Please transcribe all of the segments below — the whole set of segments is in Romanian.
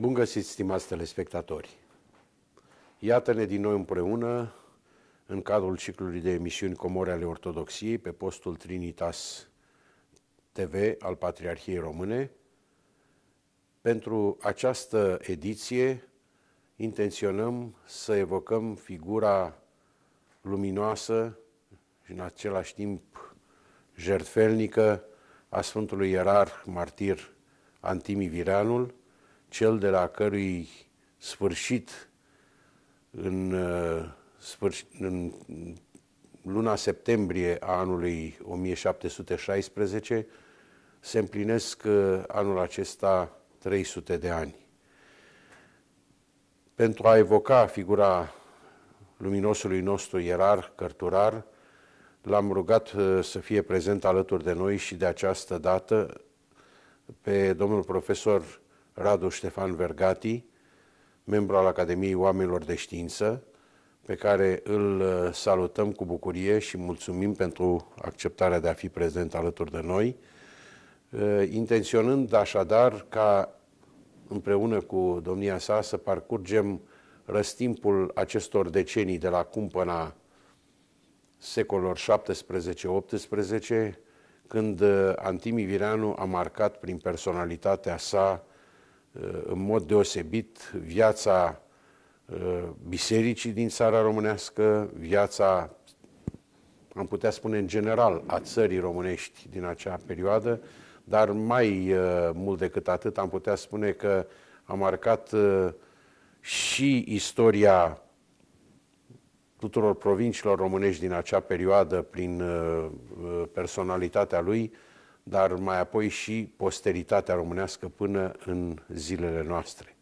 Bun găsit, stimați telespectatori! Iată-ne din nou împreună în cadrul ciclului de emisiuni Comore ale Ortodoxiei pe postul Trinitas TV al Patriarhiei Române pentru această ediție intenționăm să evocăm figura luminoasă și în același timp jertfelnică a Sfântului Ierarh Martir Antimi Vireanul, cel de la cărui sfârșit în, uh, sfârș, în luna septembrie a anului 1716 se împlinesc uh, anul acesta 300 de ani. Pentru a evoca figura luminosului nostru ierar, cărturar, l-am rugat uh, să fie prezent alături de noi și de această dată pe domnul profesor Radu Ștefan Vergati, membru al Academiei Oamenilor de Știință, pe care îl uh, salutăm cu bucurie și mulțumim pentru acceptarea de a fi prezent alături de noi, uh, intenționând așadar ca împreună cu domnia sa să parcurgem răstimpul acestor decenii de la până secolor 17-18, când uh, Antimi Vireanu a marcat prin personalitatea sa în mod deosebit viața uh, bisericii din țara românească, viața, am putea spune în general, a țării românești din acea perioadă, dar mai uh, mult decât atât am putea spune că a marcat uh, și istoria tuturor provinciilor românești din acea perioadă prin personalitatea lui, dar mai apoi și posteritatea românească până în zilele noastre.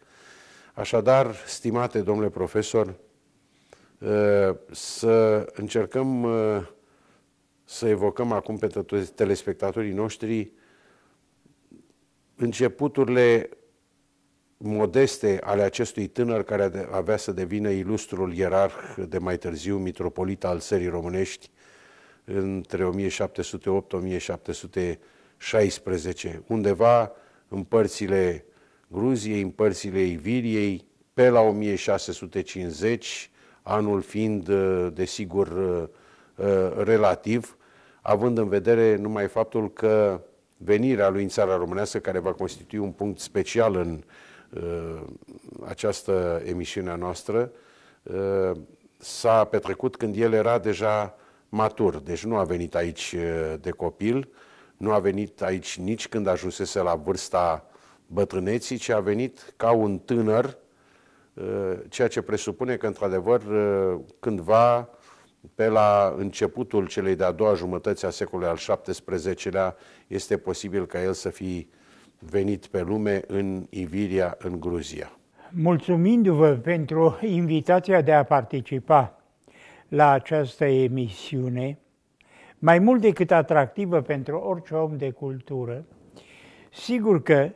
Așadar, stimate domnule profesor, ă, să încercăm ă, să evocăm acum pe telespectatorii noștri începuturile modeste ale acestui tânăr care avea să devină ilustrul ierarh de mai târziu mitropolit al țării românești între 1708-1710 16, undeva în părțile Gruziei, în părțile Iviriei, pe la 1650, anul fiind, uh, desigur, uh, uh, relativ, având în vedere numai faptul că venirea lui în țara românească, care va constitui un punct special în această emisiune a noastră, s-a petrecut când el era deja matur, deci nu a venit aici de copil, nu a venit aici nici când ajunsese la vârsta bătrâneții, ci a venit ca un tânăr, uh, ceea ce presupune că, într-adevăr, uh, cândva pe la începutul celei de-a doua jumătăți a secolului al XVII-lea este posibil ca el să fi venit pe lume în Iviria, în Gruzia. Mulțumindu-vă pentru invitația de a participa la această emisiune, mai mult decât atractivă pentru orice om de cultură, sigur că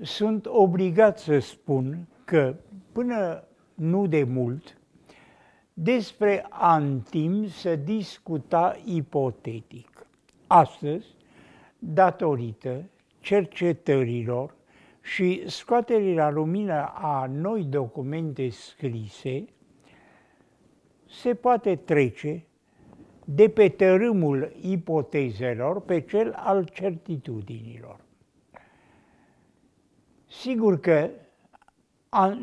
sunt obligat să spun că până nu de mult despre Antim se discuta ipotetic. Astăzi, datorită cercetărilor și scoaterii la lumină a noi documente scrise, se poate trece de pe tărâmul ipotezelor pe cel al certitudinilor. Sigur că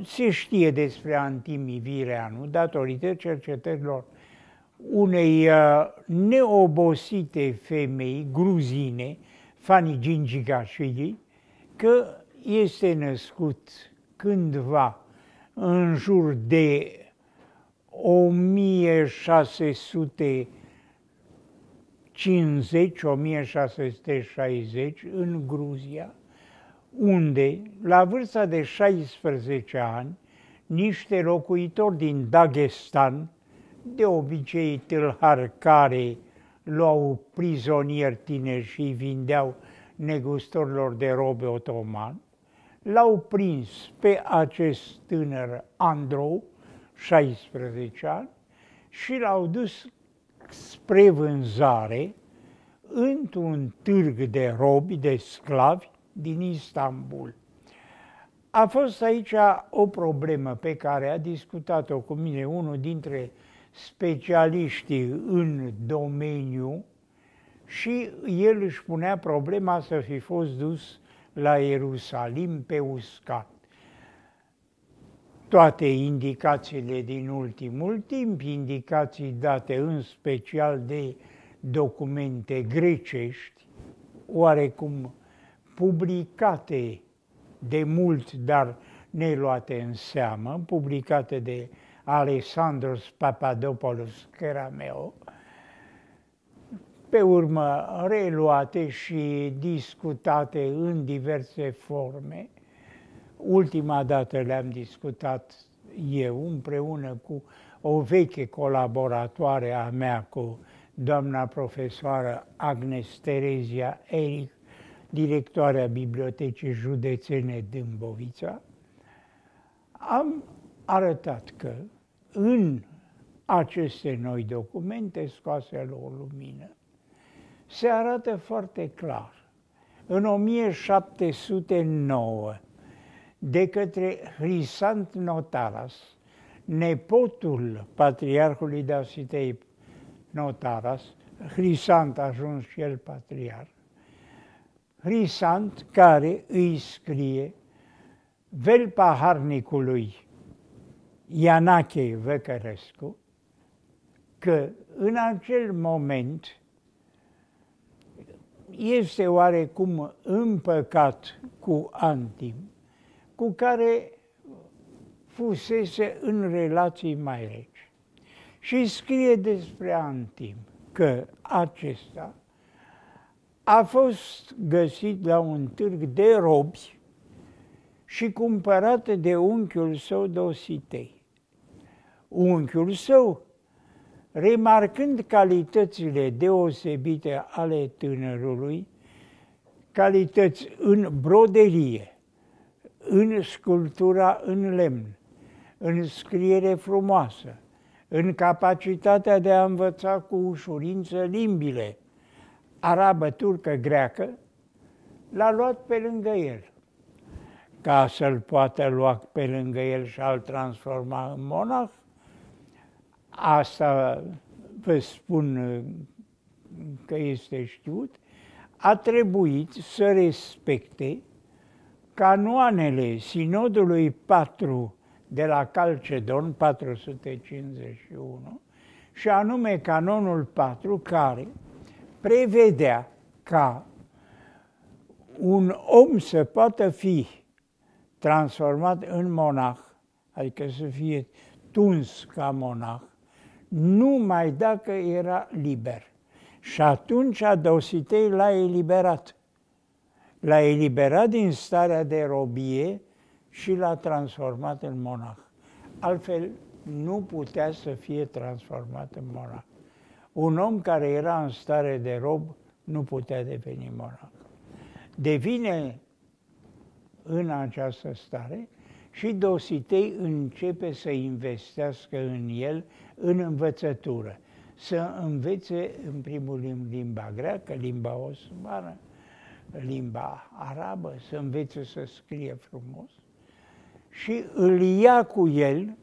se știe despre Antimii Vireanu datorită cercetărilor unei uh, neobosite femei gruzine, Fani Gingigashvili, că este născut cândva în jur de 1600 50-1660 în Gruzia, unde, la vârsta de 16 ani, niște locuitori din Dagestan, de obicei tâlhar care luau prizonieri tineri și vindeau negustorilor de robe otoman, l-au prins pe acest tânăr Androu, 16 ani, și l-au dus spre vânzare într-un târg de robi, de sclavi din Istanbul. A fost aici o problemă pe care a discutat-o cu mine unul dintre specialiștii în domeniu și el își punea problema să fi fost dus la Ierusalim pe uscat toate indicațiile din ultimul timp, indicații date în special de documente grecești, oarecum publicate de mult, dar neluate în seamă, publicate de Alessandros Papadopoulos Carameo, pe urmă reluate și discutate în diverse forme – Ultima dată le-am discutat eu împreună cu o veche colaboratoare a mea cu doamna profesoară Agnes Terezia Eric, directoarea Bibliotecii Județene Dâmbovița, am arătat că în aceste noi documente scoase la o lumină se arată foarte clar. În 1709, de către Hrisant Notaras, nepotul patriarhului Dasitei Notaras, Hrisant a ajuns și el patriar, Hrisant care îi scrie Harnicului, Ianache Văcărescu că în acel moment este oarecum împăcat cu Antim, cu care fusese în relații mai reci. Și scrie despre Antim că acesta a fost găsit la un târg de robi și cumpărat de unchiul său Dositei. Unchiul său, remarcând calitățile deosebite ale tânărului, calități în broderie, în sculptura în lemn, în scriere frumoasă, în capacitatea de a învăța cu ușurință limbile arabă, turcă, greacă, l-a luat pe lângă el. Ca să-l poată lua pe lângă el și a-l transforma în monah, asta vă spun uh, că este știut, a trebuit să respecte canoanele Sinodului 4 de la Calcedon 451 și anume canonul 4 care prevedea ca un om să poată fi transformat în monah, adică să fie tuns ca monah, numai dacă era liber. Și atunci Dositei l-a eliberat l-a eliberat din starea de robie și l-a transformat în monah. Altfel nu putea să fie transformat în monah. Un om care era în stare de rob nu putea deveni monah. Devine în această stare și Dositei începe să investească în el, în învățătură. Să învețe, în primul rând, limba greacă, limba osmană, limba arabă, să învețe să scrie frumos și îl ia cu el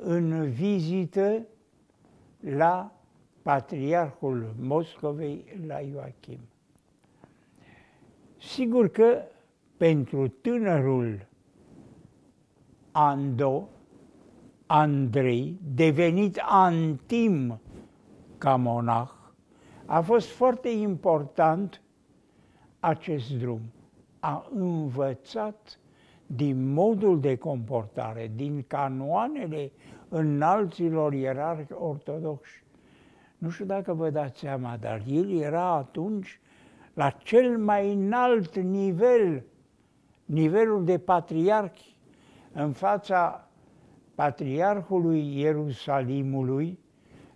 în vizită la patriarhul Moscovei, la Ioachim. Sigur că pentru tânărul Ando, Andrei, devenit antim ca monah, a fost foarte important acest drum. A învățat din modul de comportare, din canoanele înalților ierarhi ortodoxi. Nu știu dacă vă dați seama, dar el era atunci la cel mai înalt nivel, nivelul de patriarhi, în fața patriarhului Ierusalimului,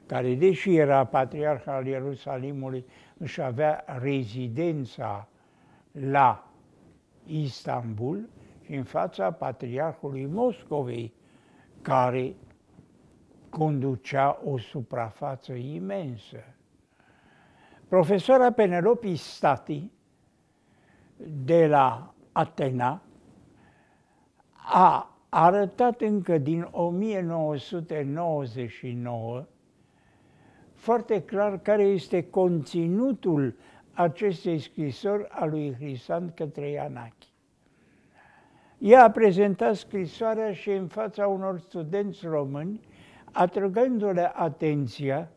care deși era patriarh al Ierusalimului, își avea rezidența la Istanbul și în fața Patriarhului Moscovei, care conducea o suprafață imensă. Profesora Penelope Stati de la Atena a arătat încă din 1999 foarte clar care este conținutul acestei scrisori a lui Hrisan către Ianachi. Ea a prezentat scrisoarea și în fața unor studenți români, atrăgându-le atenția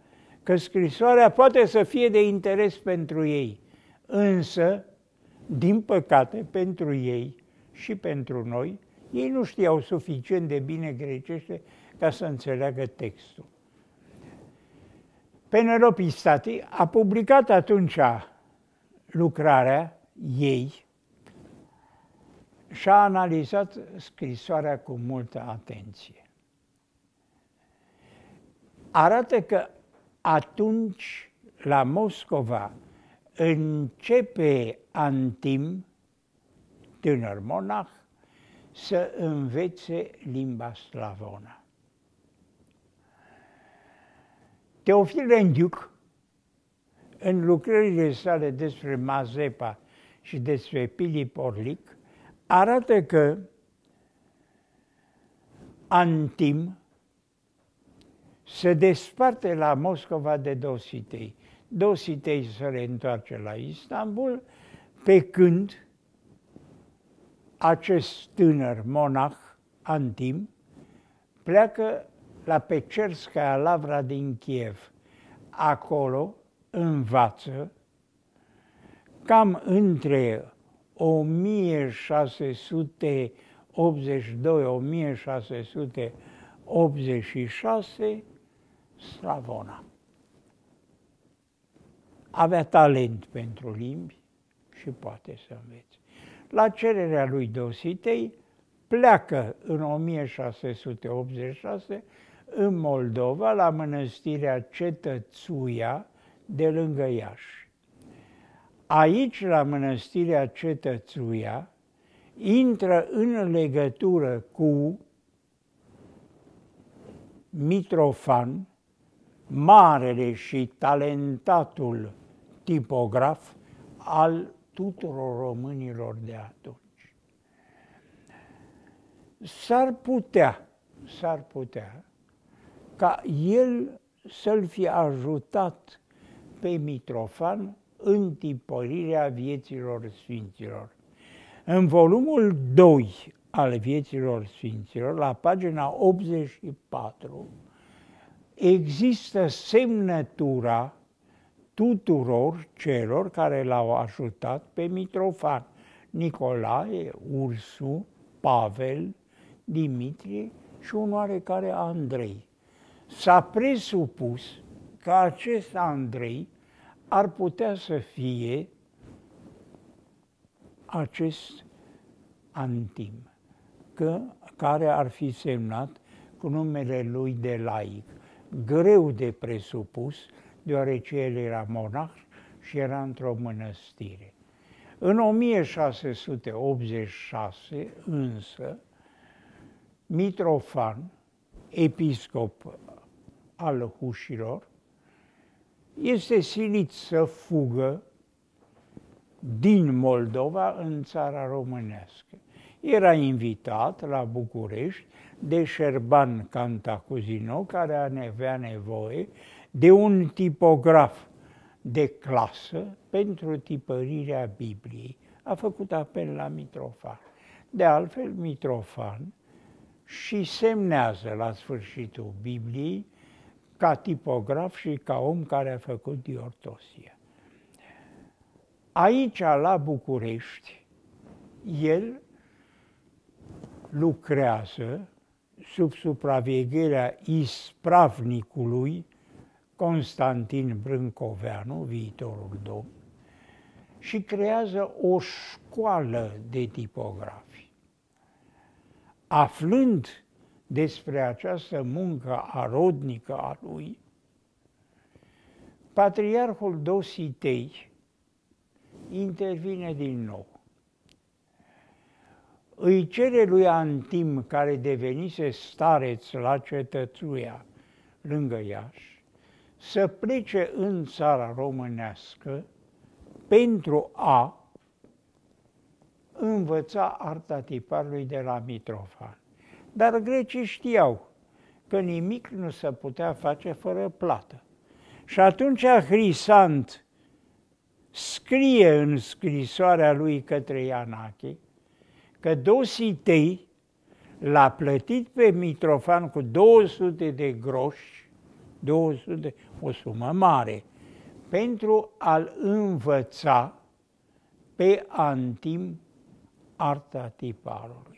că scrisoarea poate să fie de interes pentru ei, însă, din păcate, pentru ei și pentru noi, ei nu știau suficient de bine grecește ca să înțeleagă textul. Penelope Stati a publicat atunci lucrarea ei și a analizat scrisoarea cu multă atenție. Arată că atunci la Moscova începe Antim, tânăr monah, să învețe limba slavonă. Teofil Rendiuc, în lucrările sale despre Mazepa și despre Pilip Orlic, arată că Antim se desparte la Moscova de Dositei. Dositei se reîntoarce la Istanbul, pe când acest tânăr monah, Antim, pleacă la Pecerskaya Lavra din Kiev. Acolo învață cam între 1682-1686 Slavona. Avea talent pentru limbi și poate să învețe. La cererea lui Dositei pleacă în 1686 în Moldova la mănăstirea Cetățuia, de lângă Iași. Aici, la mănăstirea Cetățuia, intră în legătură cu Mitrofan, marele și talentatul tipograf al tuturor românilor de atunci. S-ar putea, s-ar putea ca el să-l fi ajutat pe Mitrofan întipărirea vieților sfinților. În volumul 2 al vieților sfinților, la pagina 84, există semnătura tuturor celor care l-au ajutat pe Mitrofan. Nicolae, Ursu, Pavel, Dimitrie și un oarecare Andrei. S-a presupus că acest Andrei ar putea să fie acest antim, că, care ar fi semnat cu numele lui de laic, greu de presupus, deoarece el era monah și era într-o mănăstire. În 1686 însă, Mitrofan, episcop al Hușilor, este silit să fugă din Moldova în țara românească. Era invitat la București de Șerban Cantacuzino, care avea nevoie de un tipograf de clasă pentru tipărirea Bibliei. A făcut apel la Mitrofan. De altfel, Mitrofan și semnează la sfârșitul Bibliei ca tipograf și ca om care a făcut diortosie. Aici, la București, el lucrează sub supravegherea ispravnicului Constantin Brâncoveanu, viitorul domn, și creează o școală de tipografi. Aflând despre această muncă arodnică a lui, Patriarhul Dositei intervine din nou. Îi cere lui Antim, care devenise stareț la cetățuia lângă Iași, să plece în țara românească pentru a învăța arta tiparului de la Mitrofan. Dar grecii știau că nimic nu se putea face fără plată. Și atunci Hrisant scrie în scrisoarea lui către Ianache că Dositei l-a plătit pe Mitrofan cu 200 de groși, 200, o sumă mare, pentru a-l învăța pe Antim arta tiparului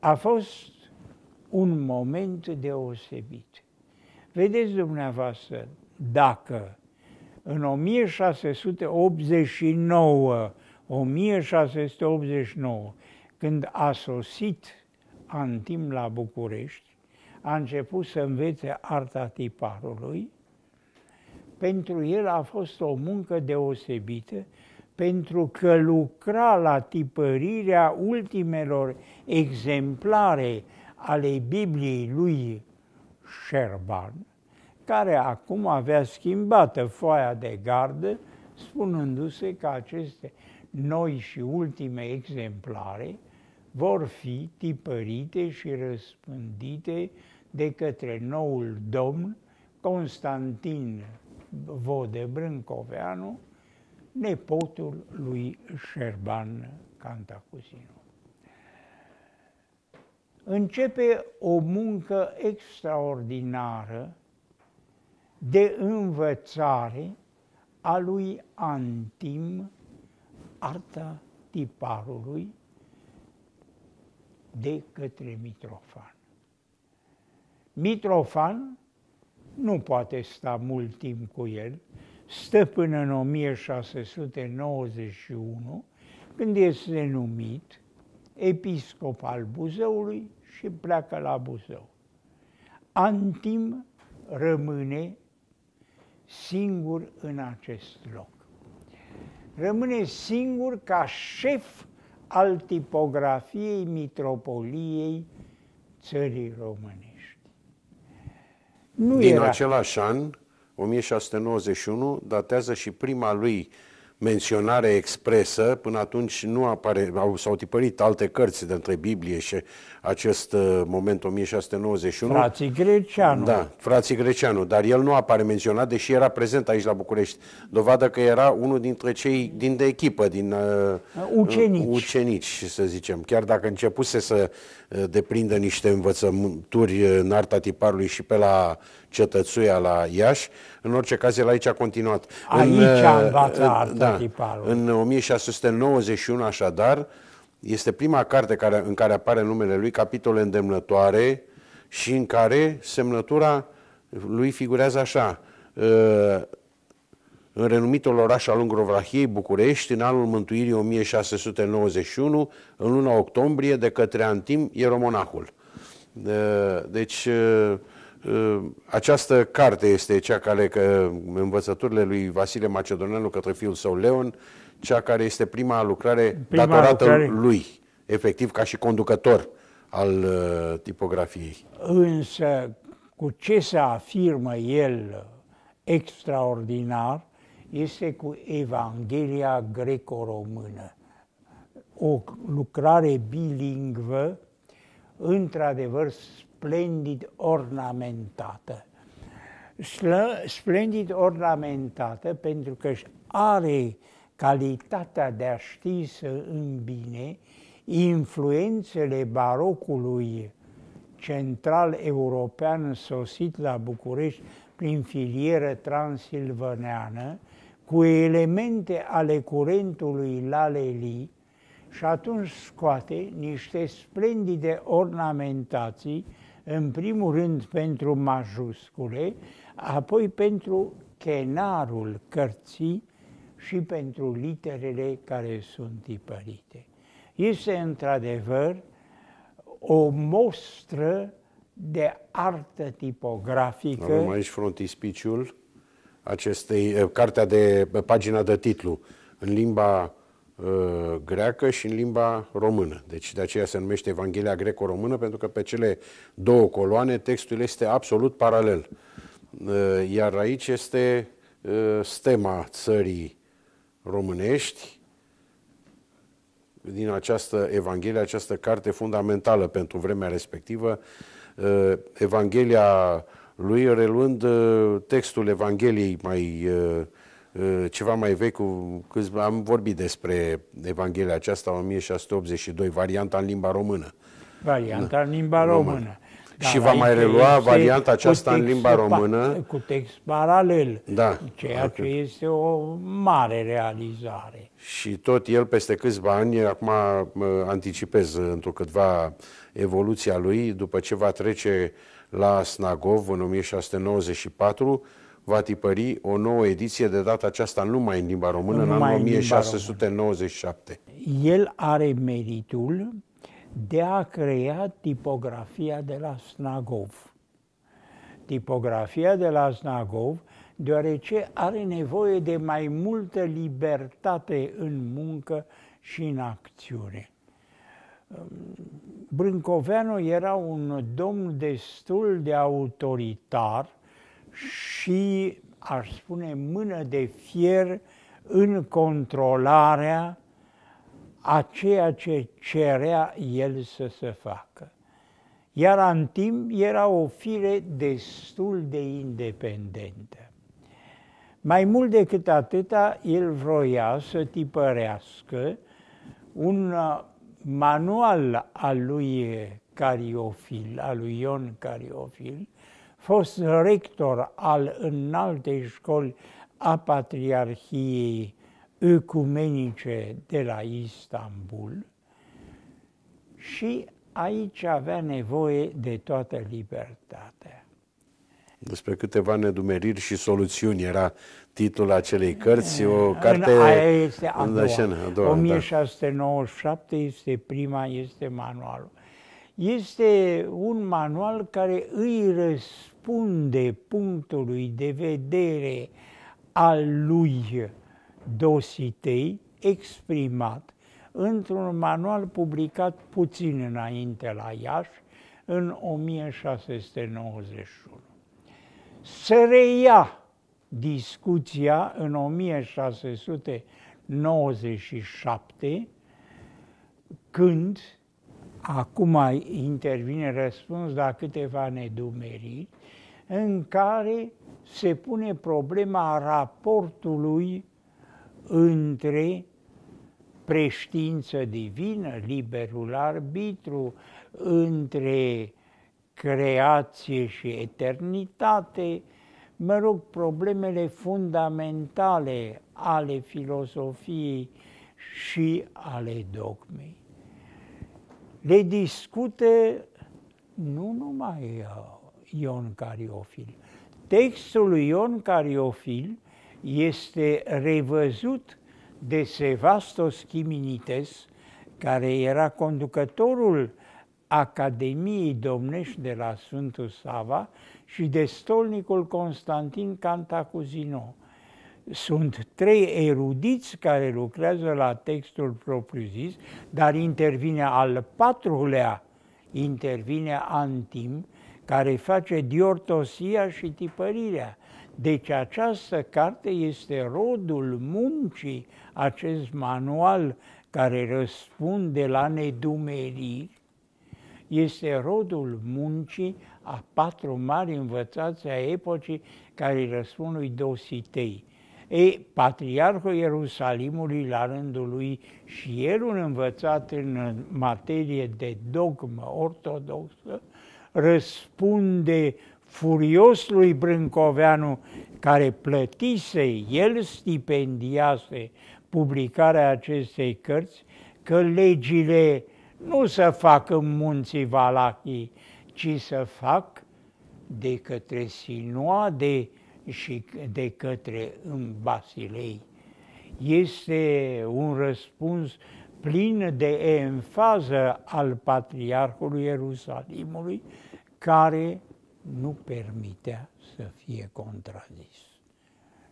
a fost un moment deosebit. Vedeți dumneavoastră, dacă în 1689, 1689, când a sosit Antim la București, a început să învețe arta tiparului, pentru el a fost o muncă deosebită pentru că lucra la tipărirea ultimelor exemplare ale Bibliei lui Șerban, care acum avea schimbată foaia de gardă, spunându-se că aceste noi și ultime exemplare vor fi tipărite și răspândite de către noul domn Constantin Vodebrâncoveanu, nepotul lui Șerban Cantacuzino. Începe o muncă extraordinară de învățare a lui Antim, arta tiparului, de către Mitrofan. Mitrofan nu poate sta mult timp cu el, stă până în 1691, când este numit episcop al Buzăului și pleacă la Buzău. Antim rămâne singur în acest loc. Rămâne singur ca șef al tipografiei mitropoliei țării românești. Nu Din era... același an 1691 datează și prima lui menționare expresă, până atunci nu apare, au, s-au tipărit alte cărți dintre Biblie și acest uh, moment 1691. Frații Greceanu. Da, frații Greceanu, dar el nu apare menționat, deși era prezent aici la București. Dovadă că era unul dintre cei din de echipă, din uh, uh ucenici. Uh, ucenici, să zicem. Chiar dacă începuse să uh, deprindă niște învățături în arta tiparului și pe la Cetățuia la Iași. În orice caz, el aici a continuat. Aici uh, uh, da. în, a învățat da, tiparul. În 1691, așadar, este prima carte care, în care apare numele lui, capitole îndemnătoare și în care semnătura lui figurează așa uh, în renumitul oraș al Ungrovrahiei, București, în anul mântuirii 1691, în luna octombrie, de către Antim Ieromonahul. Deci, Ă, această carte este cea care, că, învățăturile lui Vasile Macedonelu către fiul său Leon, cea care este prima lucrare prima datorată lucrare. lui, efectiv ca și conducător al uh, tipografiei. Însă, cu ce se afirmă el extraordinar, este cu Evanghelia greco-română. O lucrare bilingvă, într-adevăr splendid ornamentată. Slă, splendid ornamentată pentru că are calitatea de a ști să îmbine influențele barocului central european sosit la București prin filieră transilvaneană, cu elemente ale curentului Laleli și atunci scoate niște splendide ornamentații în primul rând pentru majuscule, apoi pentru chenarul cărții și pentru literele care sunt tipărite. Este într-adevăr o mostră de artă tipografică. Avem aici frontispiciul acestei, eh, cartea de, eh, pagina de titlu, în limba Uh, greacă și în limba română. Deci de aceea se numește Evanghelia greco-română, pentru că pe cele două coloane textul este absolut paralel. Uh, iar aici este uh, stema țării românești din această Evanghelie, această carte fundamentală pentru vremea respectivă, Evanghelia lui, reluând textul Evangheliei mai Eh, ceva mai vechi, cu, am vorbit despre Evanghelia aceasta, 1682, varianta în limba română. Varianta da. în limba română. română. Da, și va mai relua varianta aceasta în limba română. Cu text paralel, da, ceea atât. ce este o mare realizare. Și tot el peste câțiva ani, acum anticipez câtva evoluția lui, după ce va trece la Snagov în 1694, va tipări o nouă ediție, de data aceasta numai în limba română, numai în anul 1697. Română. El are meritul de a crea tipografia de la Snagov. Tipografia de la Snagov, deoarece are nevoie de mai multă libertate în muncă și în acțiune. Brâncoveanu era un domn destul de autoritar, și, aș spune, mână de fier în controlarea a ceea ce cerea el să se facă. Iar în timp era o fire destul de independentă. Mai mult decât atâta, el vroia să tipărească un uh, manual al lui Cariofil, al lui Ion Cariofil, fost rector al înaltei școli a Patriarhiei Ecumenice de la Istanbul și aici avea nevoie de toată libertatea. Despre câteva nedumeriri și soluțiuni era titlul acelei cărți, o carte... În aia este a doua. În a doua 1697 da. este prima, este manualul este un manual care îi răspunde punctului de vedere al lui Dositei exprimat într-un manual publicat puțin înainte la Iași, în 1691. Să reia discuția în 1697, când Acum intervine răspuns la câteva nedumeriri în care se pune problema raportului între preștiință divină, liberul arbitru, între creație și eternitate, mă rog, problemele fundamentale ale filosofiei și ale dogmei le discute nu numai uh, Ion Cariofil. Textul lui Ion Cariofil este revăzut de Sevastos Chiminites, care era conducătorul Academiei Domnești de la Sfântul Sava și de stolnicul Constantin Cantacuzino sunt trei erudiți care lucrează la textul propriu-zis, dar intervine al patrulea, intervine antim, care face diortosia și tipărirea. Deci această carte este rodul muncii, acest manual care răspunde la nedumeriri, este rodul muncii a patru mari învățați a epocii care răspund lui Dositei. Ei, Patriarhul Ierusalimului, la rândul lui, și el un învățat în materie de dogmă ortodoxă, răspunde furios lui Brâncoveanu, care plătise, el stipendiase publicarea acestei cărți, că legile nu se fac în munții Valachii, ci se fac de către sinoade și de către în Basilei este un răspuns plin de enfază al Patriarhului Ierusalimului, care nu permitea să fie contrazis.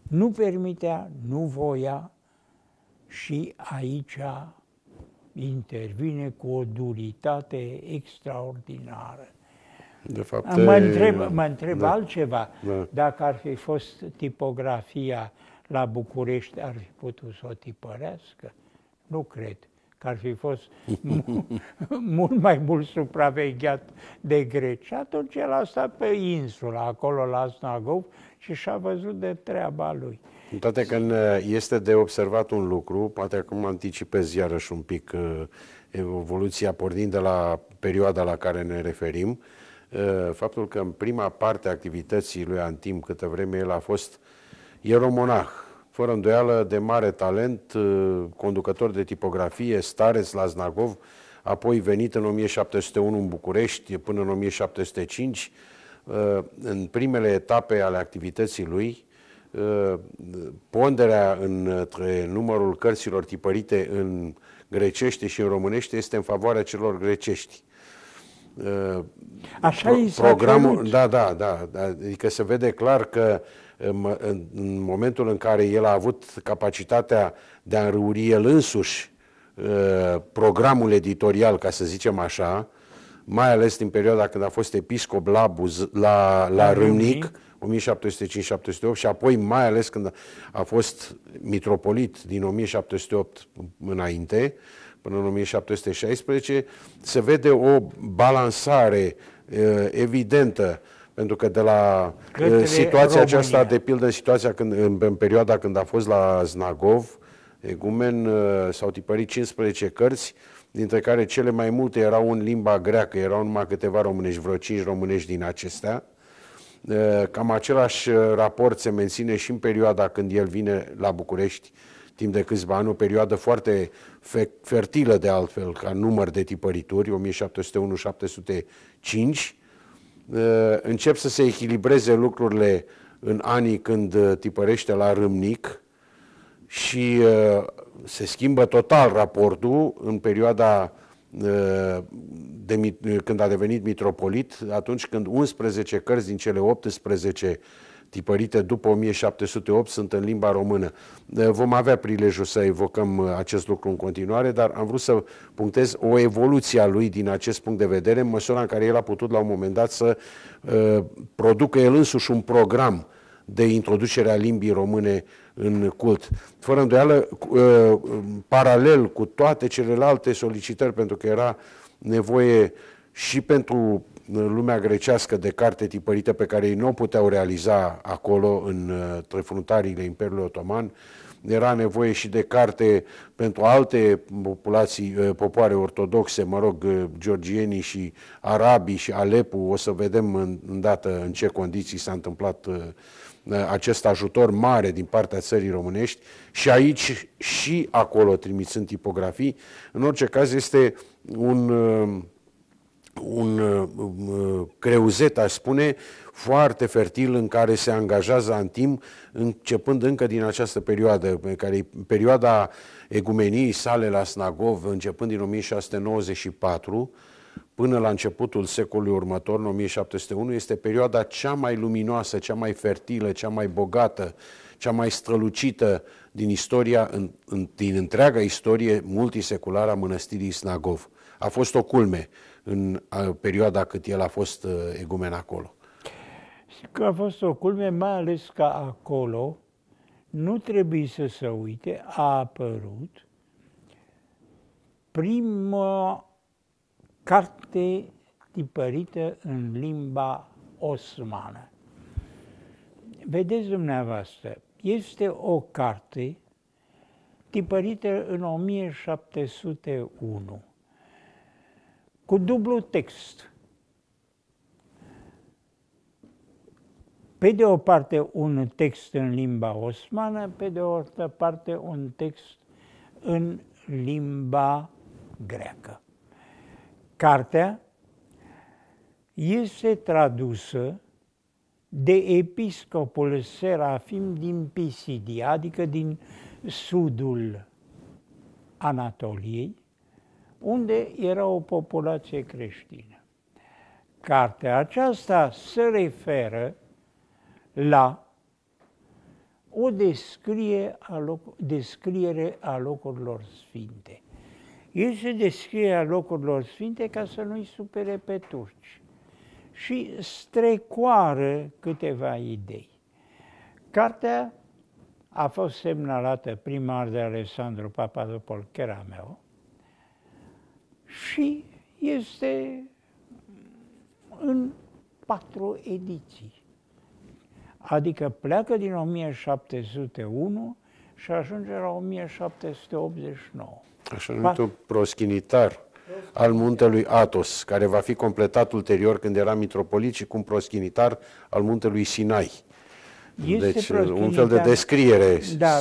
Nu permitea, nu voia și aici intervine cu o duritate extraordinară de fapt, mă întreb, mă întreb da. altceva. Da. Dacă ar fi fost tipografia la București, ar fi putut să o tipărească? Nu cred că ar fi fost mult mai mult supravegheat de greci. Atunci el a stat pe insula, acolo la Snagov, și și-a văzut de treaba lui. Toate că este de observat un lucru, poate acum anticipez iarăși un pic uh, evoluția pornind de la perioada la care ne referim, uh, Eh, faptul că în prima parte a activității lui Antim, câtă vreme el a fost ieromonah, fără îndoială de mare talent, eh, conducător de tipografie, stareț la Znagov, apoi venit în 1701 în București până în 1705, eh, în primele etape ale activității lui, ponderea între numărul cărților tipărite în grecește și în românește este în favoarea celor grecești. Uh, așa pro- este programul. Da, da, da, da. Adică se vede clar că uh, în, în momentul în care el a avut capacitatea de a înrăuri el însuși uh, programul editorial, ca să zicem așa, mai ales din perioada când a fost episcop la, Buz, la, la, la Râmnic, 1705-1708 și apoi mai ales când a fost mitropolit din 1708 înainte, uh, până în 1716, se vede o balansare evidentă pentru că de la uh, situația România. aceasta, de pildă, situația când, în, în perioada când a fost la Znagov, Egumen s-au tipărit 15 cărți, dintre care cele mai multe erau în limba greacă, erau numai câteva românești, vreo 5 românești din acestea. Cam același raport se menține și în perioada când el vine la București timp de câțiva ani, o perioadă foarte fe- fertilă de altfel ca număr de tipărituri, 1701-705, eh, încep să se echilibreze lucrurile în anii când eh, tipărește la Râmnic și eh, se schimbă total raportul în perioada de, când a devenit mitropolit, atunci când 11 cărți din cele 18 tipărite după 1708 sunt în limba română. Eh, vom avea prilejul să evocăm eh, acest lucru în continuare, dar am vrut să punctez o evoluție a lui din acest punct de vedere, în măsura în care el a putut la un moment dat să eh, producă el însuși un program de introducere a limbii române în cult. Fără îndoială, paralel cu toate celelalte solicitări, pentru că era nevoie și pentru lumea grecească de carte tipărită pe care ei nu o puteau realiza acolo în uh, trefruntariile Imperiului Otoman, era nevoie și de carte pentru alte populații, uh, popoare ortodoxe, mă rog, uh, georgienii și arabii și Alepu, o să vedem îndată în ce condiții s-a întâmplat acest ajutor mare din partea țării românești și aici și acolo trimițând tipografii. În orice caz este un un uh, um, uh, creuzet, aș spune, foarte fertil în care se angajează timp, începând încă din această perioadă, pe care e perioada egumeniei sale la Snagov, începând din 1694 până la începutul secolului următor, în 1701, este perioada cea mai luminoasă, cea mai fertilă, cea mai bogată, cea mai strălucită din istoria, în, în, din întreaga istorie multiseculară a mănăstirii Snagov. A fost o culme în perioada cât el a fost uh, egumen acolo. Și că a fost o culme, mai ales că acolo nu trebuie să se uite, a apărut prima carte tipărită în limba osmană. Vedeți dumneavoastră, este o carte tipărită în 1701 cu dublu text. Pe de o parte un text în limba osmană, pe de o altă parte un text în limba greacă. Cartea este tradusă de episcopul Serafim din Pisidia, adică din sudul Anatoliei, unde era o populație creștină. Cartea aceasta se referă la o descrie a loc, descriere a locurilor sfinte. El se descrie a locurilor sfinte ca să nu-i supere pe turci și strecoară câteva idei. Cartea a fost semnalată primar de Alessandru Papadopol Cherameo, și este în patru ediții. Adică pleacă din 1701 și ajunge la 1789. Așa numitul proschinitar al muntelui Atos, care va fi completat ulterior când era mitropolit și cu un proschinitar al muntelui Sinai. Este deci un fel de descriere. Da,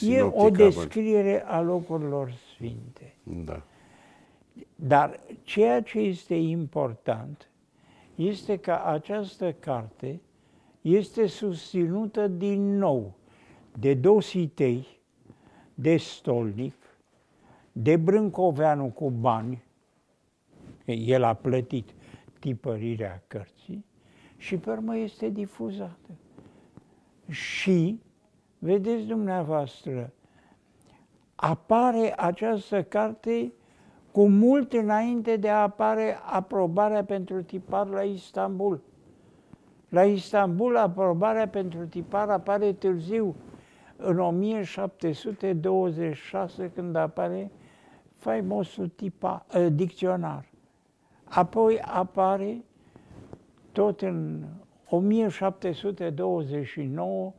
e o descriere a locurilor sfinte. Da. Dar ceea ce este important este că această carte este susținută din nou de Dositei, de Stolnic, de Brâncoveanu cu bani, el a plătit tipărirea cărții, și pe urmă este difuzată. Și, vedeți dumneavoastră, apare această carte cu mult înainte de a apare aprobarea pentru tipar la Istanbul. La Istanbul aprobarea pentru tipar apare târziu, în 1726, când apare faimosul tipa, ă, dicționar. Apoi apare, tot în 1729,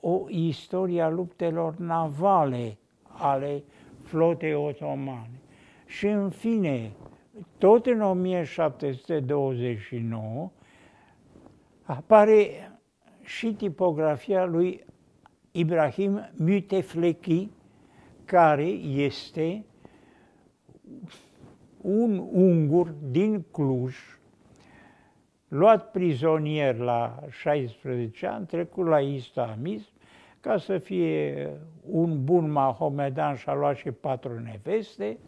o istoria luptelor navale ale flotei otomane. Și în fine, tot în 1729 apare și tipografia lui Ibrahim Muteflechi, care este un ungur din Cluj, luat prizonier la 16 ani, trecut la islamism, ca să fie un bun mahomedan și a luat și patru neveste,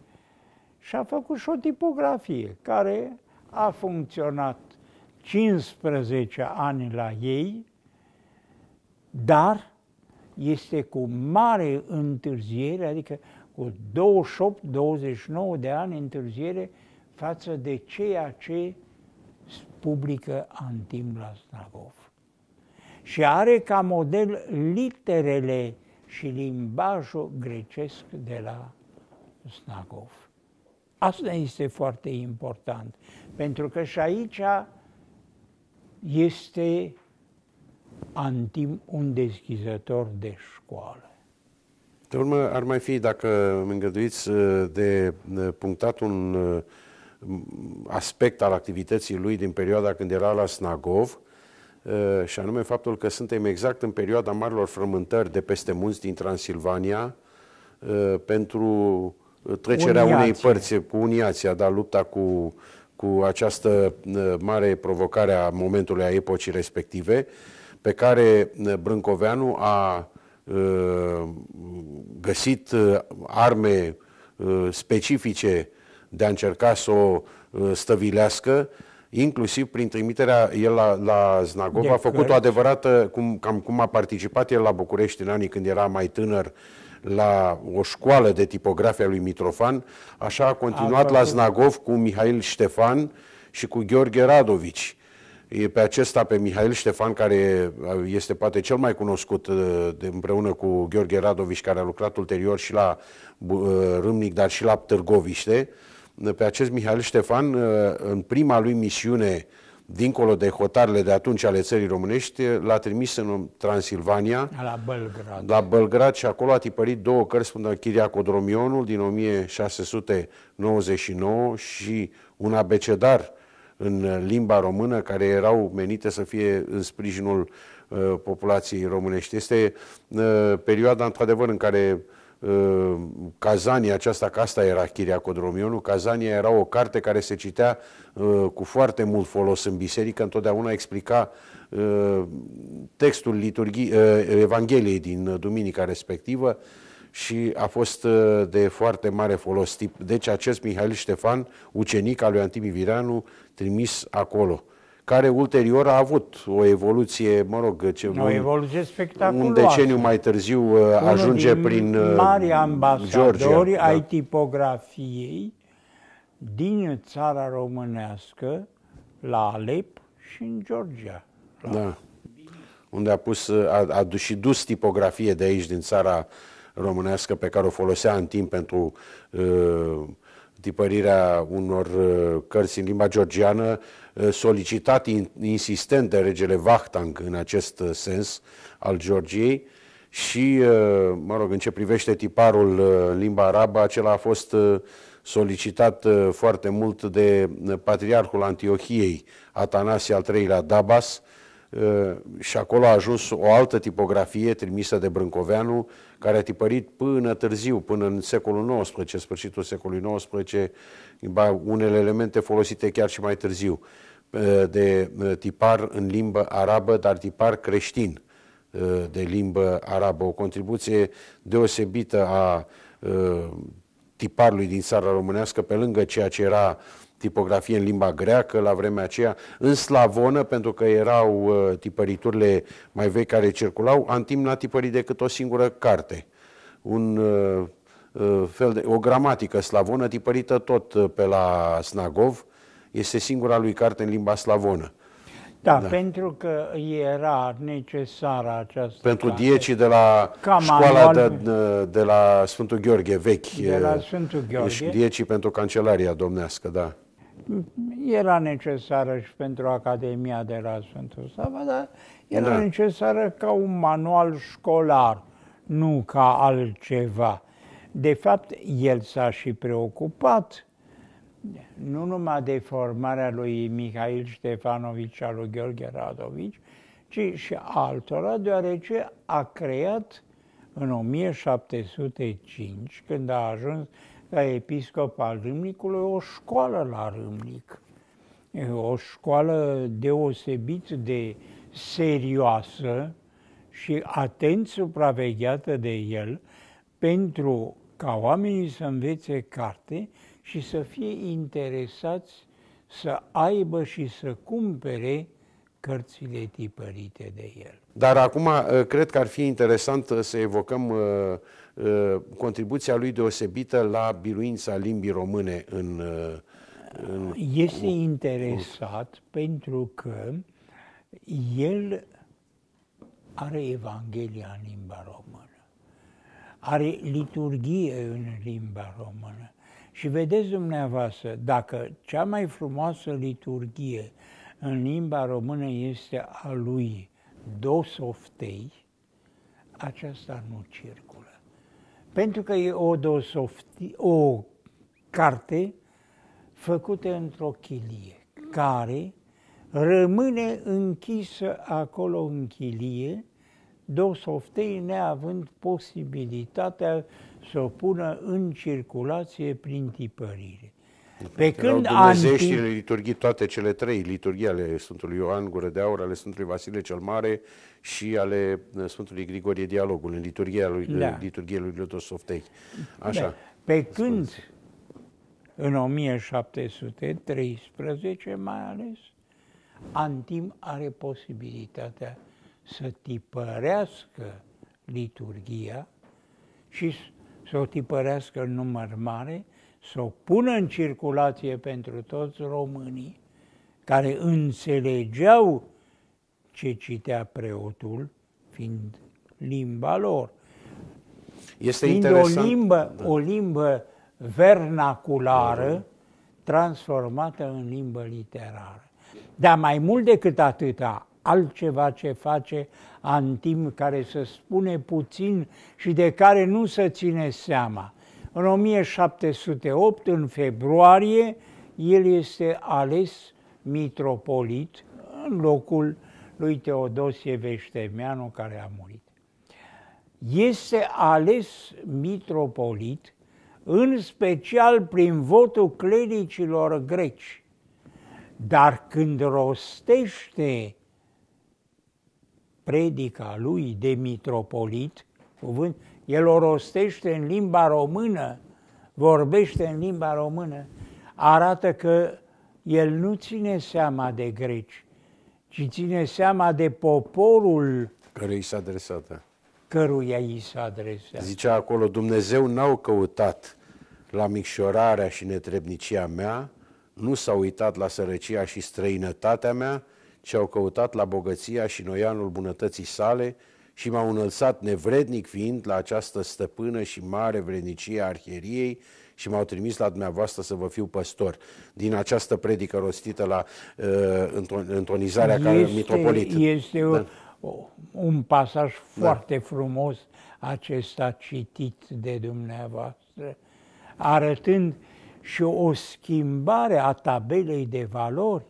și a făcut și o tipografie care a funcționat 15 ani la ei, dar este cu mare întârziere, adică cu 28-29 de ani întârziere față de ceea ce publică Antim la Snagov. Și are ca model literele și limbajul grecesc de la Snagov. Asta este foarte important, pentru că și aici este Antim un deschizător de școală. De urmă, ar mai fi, dacă îmi îngăduiți, de punctat un mm, aspect al activității lui din perioada când era la Snagov, și anume faptul că suntem exact în perioada marilor frământări de peste munți din Transilvania pentru trecerea uniația. unei părți cu uniația, dar lupta cu, cu această uh, mare provocare a momentului, a epocii respective, pe care uh, Brâncoveanu a uh, găsit arme specifice de a încerca să o stăvilească, inclusiv prin trimiterea el la, la Znagov, a făcut cărți. o adevărată, cum, cam cum a participat el la București în anii când era mai tânăr, uh, la o școală de tipografie a lui Mitrofan, așa a continuat a, la Znagov cu Mihail Ștefan și cu Gheorghe Radovici. E pe acesta, pe Mihail Ștefan, care uh, este poate cel mai cunoscut uh, de, împreună cu Gheorghe Radovici, care a lucrat ulterior și la uh, Râmnic, dar și la Târgoviște, pe acest Mihail Ștefan, în prima lui misiune dincolo de hotarele de atunci ale țării românești, l-a trimis în Transilvania, la Belgrad, la Belgrad și acolo a tipărit două cărți, până Codromionul din 1699 și un abecedar în limba română, care erau menite să fie în sprijinul uh, populației românești. Este uh, perioada, într-adevăr, în care uh, Uh, cazania aceasta, că asta era Chiria Codromionu, Cazania era o carte care se citea uh, cu foarte mult folos în biserică, întotdeauna explica uh, textul liturghii, Evangheliei din duminica respectivă și a fost de foarte mare folos. Deci acest Mihail Ștefan, ucenic al lui Antimi Vireanu, trimis acolo care ulterior a avut o evoluție, mă rog, ce, o un, evoluție spectaculoasă. Un deceniu mai târziu uh, Unul ajunge prin uh, mari ambasadori ai da. tipografiei din țara românească la Alep și în Georgia. La da. Unde a pus, uh, a, a dus și dus tipografie de aici, din țara românească, pe care o folosea în timp pentru uh, tipărirea unor uh, cărți în limba georgiană, Eh, solicitat insistent de regele Vahtang în acest eh, sens al Georgiei și, eh, mă rog, în ce privește tiparul în limba arabă, acela a fost solicitat foarte mult de Patriarhul Antiohiei, Atanasie al III-lea Dabas, Uh, și acolo a ajuns o altă tipografie trimisă de Brâncoveanu, care a tipărit până târziu, până în secolul XIX, sfârșitul secolului XIX, unele elemente folosite chiar și mai târziu, uh, de uh, tipar în limbă arabă, dar tipar creștin de limbă arabă. O contribuție deosebită a tiparului din țara românească, pe lângă ceea ce era tipografie în limba greacă la vremea aceea, în slavonă, pentru că erau uh, tipăriturile mai vechi care circulau, Antim n-a tipărit decât o singură carte, un uh, uh fel de, o gramatică slavonă tipărită tot uh, pe la Snagov, este singura lui carte în limba slavonă. Da, da. pentru că era necesară această... Pentru carte. diecii de la Cam școala de, de la Sfântul Gheorghe vechi. De la Sfântul Gheorghe. Diecii pentru Cancelaria Domnească, da era necesară și pentru Academia de la Sfântul Sava, dar era da. necesară ca un manual școlar, nu ca altceva. De fapt, el s-a și preocupat nu numai de formarea lui Mihail Ștefanovici al lui Gheorghe Radovici, ci și altora, deoarece a creat în 1705, când a ajuns ca episcop al Râmnicului, o școală la Râmnic. O școală deosebit de serioasă și atent supravegheată de el pentru ca oamenii să învețe carte și să fie interesați să aibă și să cumpere cărțile tipărite de el. Dar acum eh, cred că ar fi interesant eh, să evocăm eh, Uh, contribuția lui deosebită la biruința limbii române în... Uh, în este cu, interesat cu... pentru că el are Evanghelia în limba română, are liturghie în limba română. Și vedeți dumneavoastră, dacă cea mai frumoasă liturghie în limba română este a lui Dosoftei, aceasta nu circulă. Pentru că e o, dosofti, o carte făcută într-o chilie, care rămâne închisă acolo în chilie, dosoftei neavând posibilitatea să o pună în circulație prin tipărire. Pe când anti... liturghii, toate cele trei liturghii ale Sfântului Ioan, Gură de Aur, ale Sfântului Vasile cel Mare și ale uh, Sfântului Grigorie Dialogul, în liturghia lui, da. Uh, liturghia lui Lutos Softei. Da. Așa. Da. Pe când în 1713 mai ales, Antim are posibilitatea să tipărească liturgia și să o tipărească în număr mare să o pună în circulație pentru toți românii care înțelegeau ce citea preotul, fiind limba lor. Este fiind interesant. o limbă, da. o limbă vernaculară da, da, da. transformată în limbă literară. Dar mai mult decât atâta, altceva ce face Antim care să spune puțin și de care nu se ține seama – în 1708, în februarie, el este ales mitropolit în locul lui Teodosie Veștemeanu, care a murit. Este ales mitropolit în special prin votul clericilor greci. Dar când rostește predica lui de mitropolit, cuvânt, el o rostește în limba română, vorbește în limba română, arată că el nu ține seama de greci, ci ține seama de poporul care i s-a adresat. Căruia i s-a adresat. Zicea acolo, Dumnezeu n-au căutat la micșorarea și netrebnicia mea, nu s-au uitat la sărăcia și străinătatea mea, ci au căutat la bogăția și noianul bunătății sale și m-au înălțat nevrednic fiind la această stăpână și mare vrednicie a arhieriei și m-au trimis la dumneavoastră să vă fiu păstor. Din această predică rostită la uh, întonizarea este, mitropolit. Este da? o, un pasaj da. foarte frumos acesta citit de dumneavoastră, arătând și o schimbare a tabelei de valori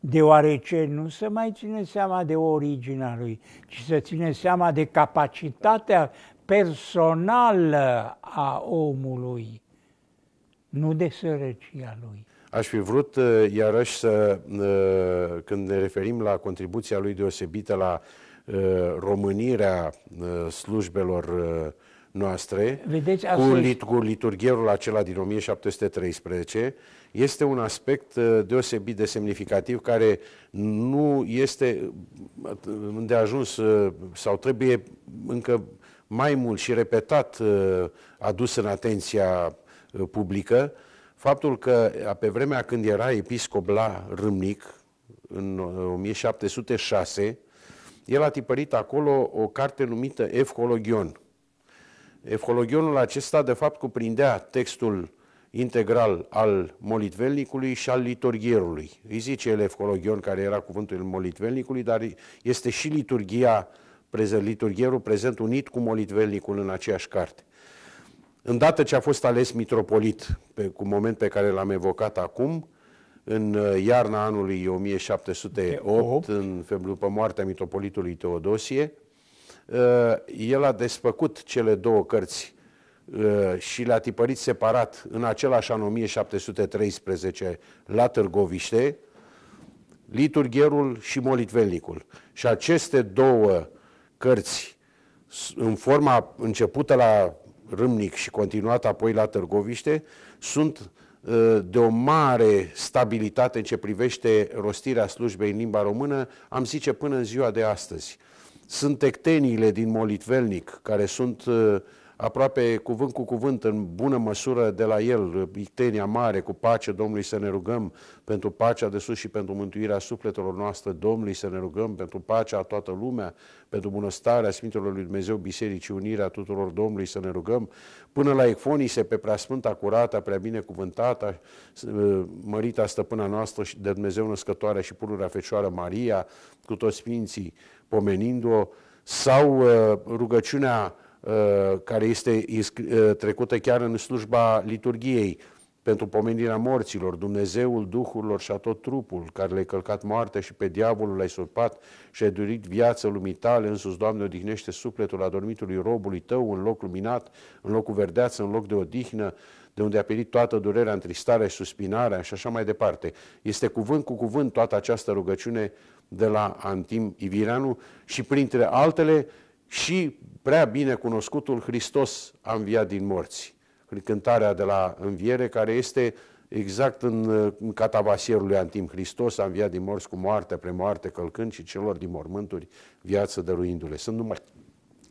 deoarece nu se mai ține seama de originea lui, ci se ține seama de capacitatea personală a omului, nu de sărăcia lui. Aș fi vrut uh, iarăși să, uh, când ne referim la contribuția lui deosebită la uh, românirea slujbelor noastre, Vedeți, cu, lit- cu liturghierul acela din 1713, este un aspect uh, deosebit de semnificativ care nu este uh, de ajuns uh, sau trebuie încă mai mult și repetat adus în atenția publică, faptul că pe vremea când era episcop la Râmnic, în 1706, el a tipărit acolo o carte numită Efcologion. Efcologionul acesta, de fapt, cuprindea textul integral al molitvelnicului și al liturghierului. Îi zice elev Cologion, care era cuvântul molitvelnicului, dar este și liturgia, liturghierul prezent unit cu molitvelnicul în aceeași carte. Îndată ce a fost ales mitropolit, pe, cu moment pe care l-am evocat acum, în uh, iarna anului 1708, în, după moartea mitropolitului Teodosie, uh, el a desfăcut cele două cărți Uh, și le-a tipărit separat în același an 1713 la Târgoviște, Liturgherul și Molitvelnicul. Și aceste două cărți, în forma începută la Râmnic și continuată apoi la Târgoviște, sunt uh, de o mare stabilitate în ce privește rostirea slujbei în limba română, am zice până în ziua de astăzi. Sunt ecteniile din Molitvelnic, care sunt uh, aproape cuvânt cu cuvânt, în bună măsură de la el, ictenia mare, cu pace Domnului să ne rugăm pentru pacea de sus și pentru mântuirea sufletelor noastre, Domnului să ne rugăm pentru pacea a toată lumea, pentru bunăstarea Sfintelor lui Dumnezeu, Bisericii, unirea tuturor Domnului să ne rugăm, până la Ecfonise, pe preasfânta curată, prea binecuvântată, mărita stăpâna noastră și de Dumnezeu născătoare și pururea Fecioară Maria, cu toți Sfinții pomenindu-o, sau rugăciunea Uh, care este uh, trecută chiar în slujba liturgiei pentru pomenirea morților, Dumnezeul duhurilor și a tot trupul, care le-ai călcat moartea și pe diavolul l-ai surpat și ai durit viața lumii tale, însus, Doamne, odihnește sufletul adormitului robului tău în loc luminat, în locul verdeață, în loc de odihnă, de unde a pierit toată durerea, întristarea și suspinarea și așa mai departe. Este cuvânt cu cuvânt toată această rugăciune de la Antim Ivireanu și printre altele și prea bine cunoscutul Hristos a înviat din morți. Cântarea de la înviere care este exact în, în catabasierul lui Antim Hristos a înviat din morți cu moarte, premoarte, călcând și celor din mormânturi viață dăruindu-le. Sunt numai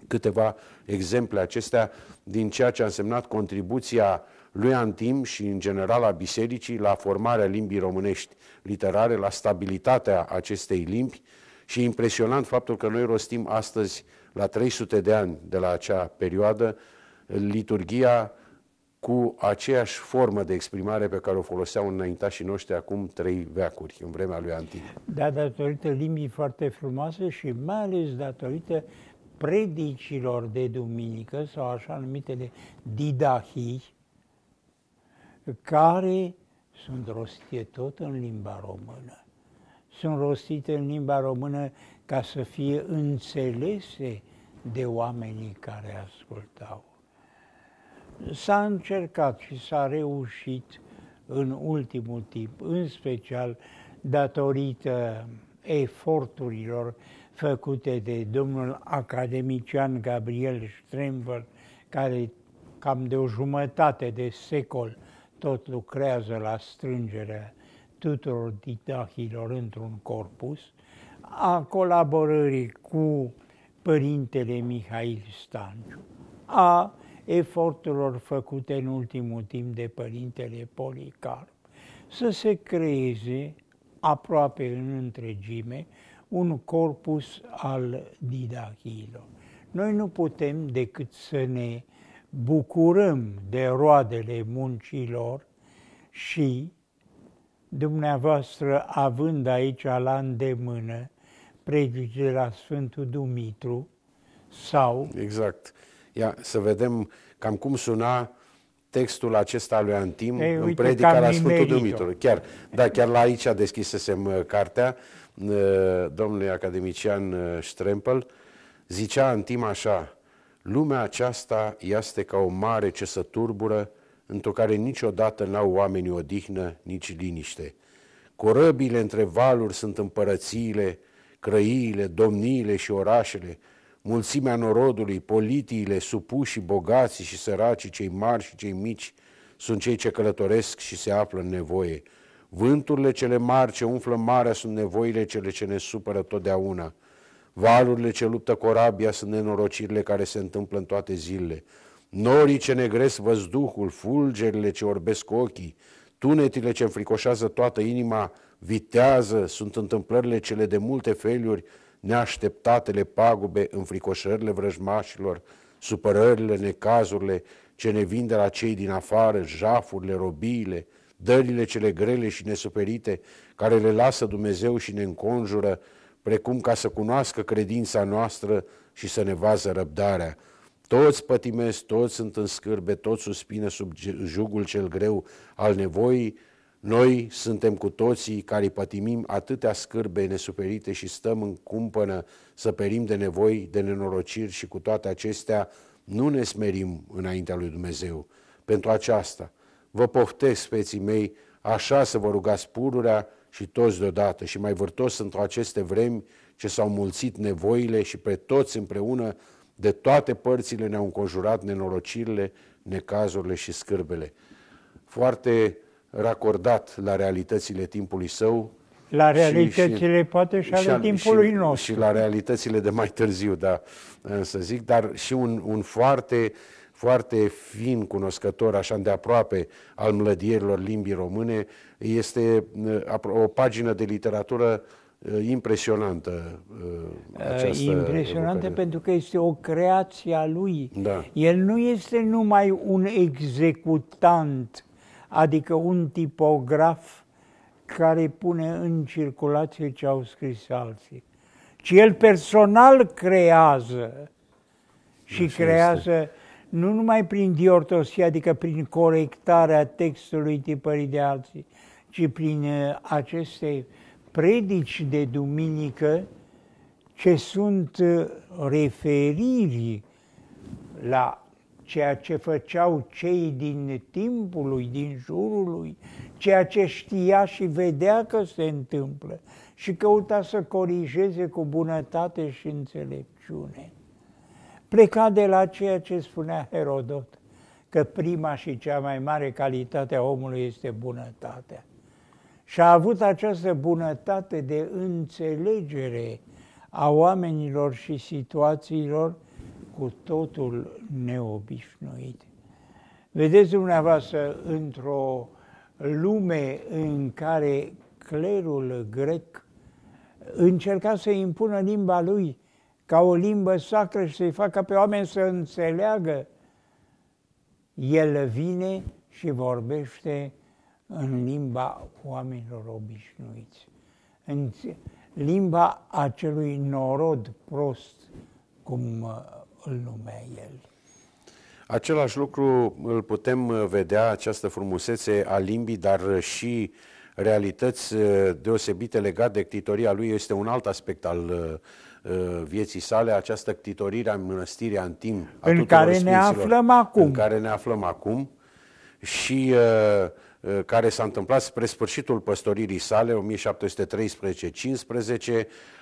câteva exemple acestea din ceea ce a însemnat contribuția lui Antim și în general a bisericii la formarea limbii românești literare, la stabilitatea acestei limbi și impresionant faptul că noi rostim astăzi la 300 de ani de la acea perioadă, liturgia cu aceeași formă de exprimare pe care o foloseau înaintașii noștri acum trei veacuri, în vremea lui Antin. Da, datorită limbii foarte frumoase și mai ales datorită predicilor de duminică sau așa numitele didahii, care sunt rostite tot în limba română. Sunt rostite în limba română ca să fie înțelese de oamenii care ascultau. S-a încercat și s-a reușit în ultimul timp, în special datorită eforturilor făcute de domnul academician Gabriel Strembel, care cam de o jumătate de secol tot lucrează la strângerea tuturor didahilor într-un corpus, a colaborării cu părintele Mihail Stanciu, a eforturilor făcute în ultimul timp de părintele Policarp, să se creeze aproape în întregime un corpus al didachiilor. Noi nu putem decât să ne bucurăm de roadele muncilor și dumneavoastră având aici la îndemână predici de la Sfântul Dumitru sau... Exact. Ia să vedem cam cum suna textul acesta lui Antim Ei, în predica la Sfântul Dumitru. Chiar, da, chiar la aici a deschisesem uh, cartea uh, domnului academician uh, Strempel. Zicea Antim așa, lumea aceasta este ca o mare ce să turbură, într-o care niciodată n-au oamenii odihnă, nici liniște. Corăbile între valuri sunt împărățiile, crăiile, domniile și orașele, mulțimea norodului, politiile, supușii, bogații și săracii, cei mari și cei mici, sunt cei ce călătoresc și se află în nevoie. Vânturile cele mari ce umflă marea sunt nevoile cele ce ne supără totdeauna. Valurile ce luptă corabia sunt nenorocirile care se întâmplă în toate zilele. Norii ce negresc văzduhul, fulgerile ce orbesc ochii, tunetile ce înfricoșează toată inima vitează sunt întâmplările cele de multe feluri, neașteptatele pagube, înfricoșările vrăjmașilor, supărările, necazurile ce ne vin de la cei din afară, jafurile, robiile, dările cele grele și nesuperite care le lasă Dumnezeu și ne înconjură, precum ca să cunoască credința noastră și să ne vază răbdarea. Toți pătimesc, toți sunt în scârbe, toți suspină sub jugul cel greu al nevoii, noi suntem cu toții care patimim atâtea scârbe nesuperite și stăm în cumpănă să perim de nevoi, de nenorociri și cu toate acestea nu ne smerim înaintea lui Dumnezeu. Pentru aceasta vă poftesc, feții mei, așa să vă rugați pururea și toți deodată și mai vârtos într-o aceste vremi ce s-au mulțit nevoile și pe toți împreună de toate părțile ne-au înconjurat nenorocirile, necazurile și scârbele. Foarte racordat la realitățile timpului său. La realitățile, și, și, poate, și ale și, timpului și, nostru. Și la realitățile de mai târziu, da, să zic, dar și un, un foarte, foarte fin cunoscător, așa de aproape, al mlădierilor limbii române, este uh, o pagină de literatură uh, impresionantă uh, această Impresionantă lucrare. pentru că este o creație a lui. Da. El nu este numai un executant adică un tipograf care pune în circulație ce au scris alții, ci el personal creează și Așa creează este. nu numai prin diortosie, adică prin corectarea textului tipării de alții, ci prin uh, aceste predici de duminică ce sunt uh, referiri la ceea ce făceau cei din timpul lui, din jurul lui, ceea ce știa și vedea că se întâmplă și căuta să corigeze cu bunătate și înțelepciune. Pleca de la ceea ce spunea Herodot, că prima și cea mai mare calitate a omului este bunătatea. Și a avut această bunătate de înțelegere a oamenilor și situațiilor cu totul neobișnuit. Vedeți dumneavoastră, într-o lume în care clerul grec încerca să impună limba lui ca o limbă sacră și să-i facă pe oameni să înțeleagă, el vine și vorbește în limba oamenilor obișnuiți, în limba acelui norod prost, cum îl lumea el. Același lucru îl putem uh, vedea, această frumusețe a limbii, dar uh, și realități uh, deosebite legate de ctitoria lui este un alt aspect al vieții sale, această ctitorire a mănăstirii în timp. în care ne aflăm acum. În care ne aflăm acum și uh, Uh, care s-a întâmplat spre sfârșitul păstoririi sale, 1713-15,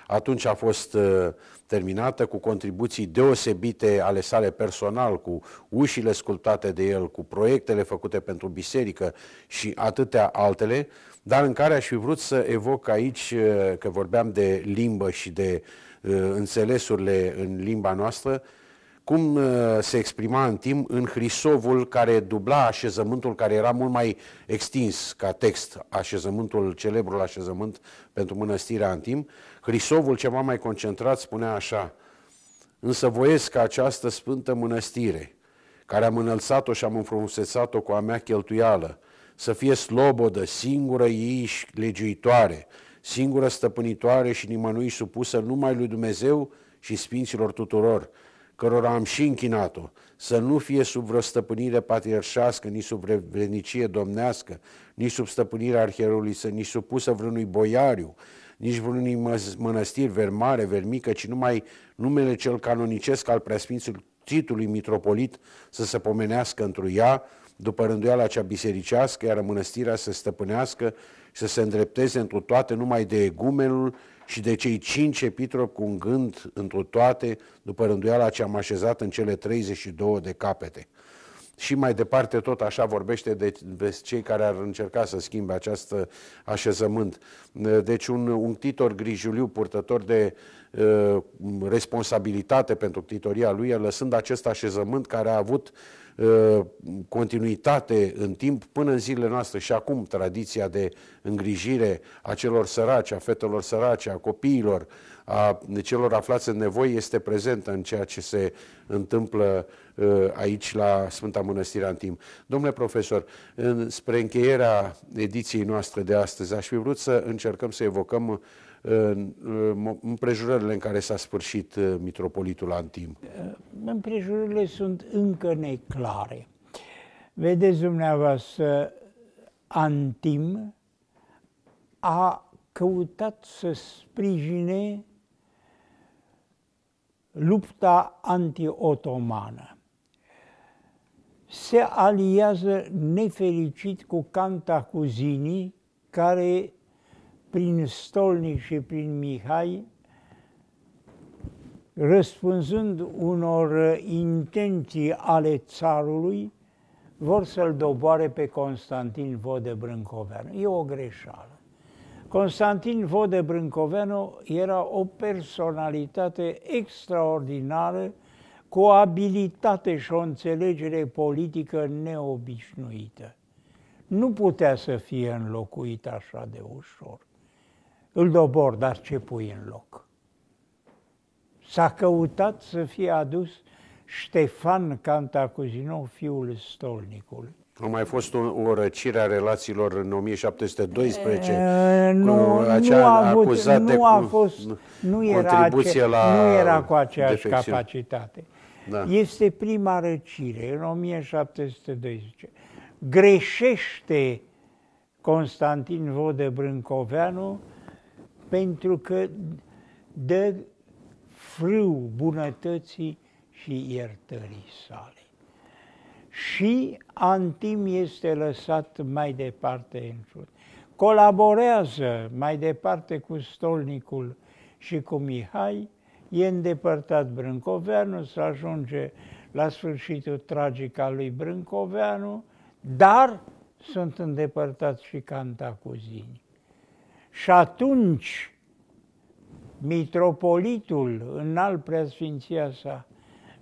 atunci a fost uh, terminată cu contribuții deosebite ale sale personal, cu ușile sculptate de el, cu proiectele făcute pentru biserică și atâtea altele, dar în care aș fi vrut să evoc aici, uh, că vorbeam de limbă și de înțelesurile în limba noastră, cum uh, se exprima în timp în Hrisovul care dubla așezământul care era mult mai extins ca text, așezământul, celebrul așezământ pentru mănăstirea în timp. Hrisovul ceva mai concentrat spunea așa, însă voiesc ca această sfântă mănăstire, care am înălțat-o și am înfrumusețat-o cu a mea cheltuială, să fie slobodă, singură ei legiuitoare, singură stăpânitoare și nimănui supusă numai lui Dumnezeu și Sfinților tuturor, cărora am și închinat-o, să nu fie sub vreo stăpânire patriarșească, nici sub vrednicie domnească, nici sub stăpânirea arhierului, să nici supusă vreunui boiariu, nici vreunui mănăstiri, vermare, vermică, ci numai numele cel canonicesc al preasfințului titlului mitropolit să se pomenească într ea, după rânduiala cea bisericească, iar mănăstirea să stăpânească și să se îndrepteze într toate numai de egumenul și de cei cinci epitropi cu un gând întru toate, după rânduiala ce am așezat în cele 32 de capete. Și mai departe tot așa vorbește de, de cei care ar încerca să schimbe această așezământ. Deci un, un titor grijuliu, purtător de uh, responsabilitate pentru titoria lui, lăsând acest așezământ care a avut Uh, continuitate în timp până în zilele noastre și acum tradiția de îngrijire a celor săraci, a fetelor sărace, a copiilor, a celor aflați în nevoie este prezentă în ceea ce se întâmplă uh, aici la Sfânta Mănăstire timp. Domnule profesor, spre încheierea ediției noastre de astăzi, aș fi vrut să încercăm să evocăm împrejurările în care s-a sfârșit uh, mitropolitul Antim? Uh, împrejurările sunt încă neclare. Vedeți dumneavoastră, Antim a căutat să sprijine lupta anti anti-otomană. Se aliază nefericit cu Cantacuzini, care prin Stolnic și prin Mihai, răspunzând unor intenții ale țarului, vor să-l doboare pe Constantin Vode Brâncoveanu. E o greșeală. Constantin Vode Brâncoveanu era o personalitate extraordinară, cu o abilitate și o înțelegere politică neobișnuită. Nu putea să fie înlocuit așa de ușor îl dobor, dar ce pui în loc? S-a căutat să fie adus Ștefan Cantacuzino, fiul stolnicului. A mai fost o, o răcire a relațiilor în 1712 e, nu, cu acea nu a avut, acuzat nu a fost, nu era, ace, la nu era cu aceeași defecțiune. capacitate. Da. Este prima răcire în 1712. Greșește Constantin Vodă Brâncoveanu pentru că dă frâu bunătății și iertării sale. Și Antim este lăsat mai departe în jur. Colaborează mai departe cu Stolnicul și cu Mihai, e îndepărtat Brâncoveanu, să ajunge la sfârșitul tragic al lui Brâncoveanu, dar sunt îndepărtat și cantacuzini. Și atunci, mitropolitul, în al preasfinția sa,